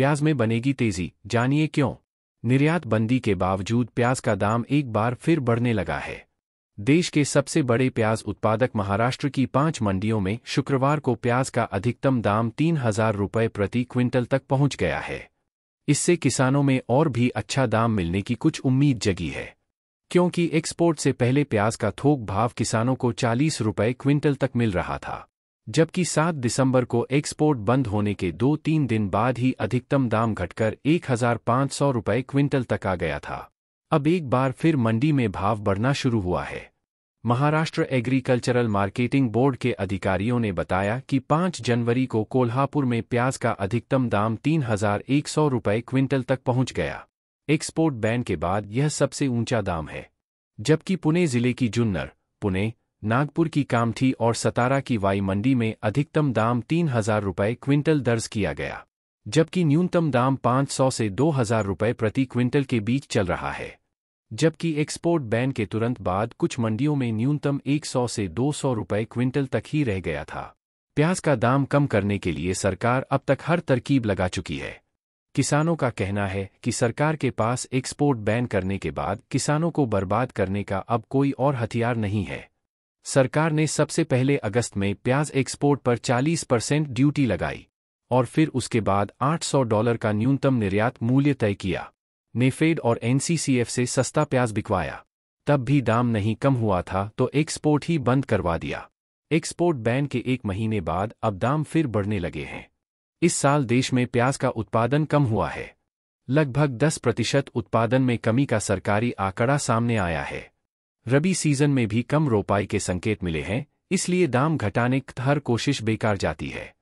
प्याज में बनेगी तेजी जानिए क्यों निर्यात बंदी के बावजूद प्याज का दाम एक बार फिर बढ़ने लगा है देश के सबसे बड़े प्याज उत्पादक महाराष्ट्र की पांच मंडियों में शुक्रवार को प्याज का अधिकतम दाम तीन हजार रुपये प्रति क्विंटल तक पहुंच गया है इससे किसानों में और भी अच्छा दाम मिलने की कुछ उम्मीद जगी है क्योंकि एक्सपोर्ट से पहले प्याज का थोक भाव किसानों को चालीस रुपये क्विंटल तक मिल रहा था जबकि 7 दिसंबर को एक्सपोर्ट बंद होने के दो तीन दिन बाद ही अधिकतम दाम घटकर एक हजार पाँच सौ रुपये क्विंटल तक आ गया था अब एक बार फिर मंडी में भाव बढ़ना शुरू हुआ है महाराष्ट्र एग्रीकल्चरल मार्केटिंग बोर्ड के अधिकारियों ने बताया कि 5 जनवरी को कोल्हापुर में प्याज का अधिकतम दाम तीन हजार एक सौ रुपये क्विंटल तक पहुंच गया एक्सपोर्ट बैन के बाद यह सबसे ऊंचा दाम है जबकि पुणे जिले की जुन्नर पुणे नागपुर की कामठी और सतारा की वाई मंडी में अधिकतम दाम तीन हजार रुपये क्विंटल दर्ज किया गया जबकि न्यूनतम दाम पाँच सौ से दो हजार रुपये प्रति क्विंटल के बीच चल रहा है जबकि एक्सपोर्ट बैन के तुरंत बाद कुछ मंडियों में न्यूनतम एक सौ से दो सौ रुपये क्विंटल तक ही रह गया था प्याज का दाम कम करने के लिए सरकार अब तक हर तरकीब लगा चुकी है किसानों का कहना है कि सरकार के पास एक्सपोर्ट बैन करने के बाद किसानों को बर्बाद करने का अब कोई और हथियार नहीं है सरकार ने सबसे पहले अगस्त में प्याज एक्सपोर्ट पर 40 परसेंट ड्यूटी लगाई और फिर उसके बाद 800 डॉलर का न्यूनतम निर्यात मूल्य तय किया नेफेड और एनसीसीएफ से सस्ता प्याज बिकवाया तब भी दाम नहीं कम हुआ था तो एक्सपोर्ट ही बंद करवा दिया एक्सपोर्ट बैन के एक महीने बाद अब दाम फिर बढ़ने लगे हैं इस साल देश में प्याज का उत्पादन कम हुआ है लगभग 10 प्रतिशत उत्पादन में कमी का सरकारी आंकड़ा सामने आया है रबी सीजन में भी कम रोपाई के संकेत मिले हैं इसलिए दाम घटाने की हर कोशिश बेकार जाती है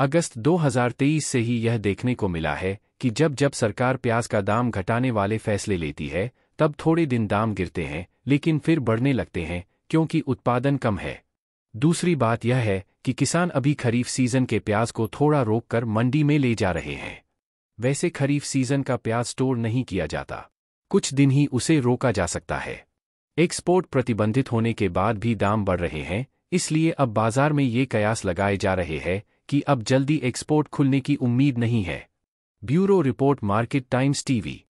अगस्त 2023 से ही यह देखने को मिला है कि जब जब सरकार प्याज का दाम घटाने वाले फैसले लेती है तब थोड़े दिन दाम गिरते हैं लेकिन फिर बढ़ने लगते हैं क्योंकि उत्पादन कम है दूसरी बात यह है कि किसान अभी खरीफ सीजन के प्याज को थोड़ा रोककर मंडी में ले जा रहे हैं वैसे खरीफ सीजन का प्याज स्टोर नहीं किया जाता कुछ दिन ही उसे रोका जा सकता है एक्सपोर्ट प्रतिबंधित होने के बाद भी दाम बढ़ रहे हैं इसलिए अब बाजार में ये कयास लगाए जा रहे हैं कि अब जल्दी एक्सपोर्ट खुलने की उम्मीद नहीं है bureau report Market Times TV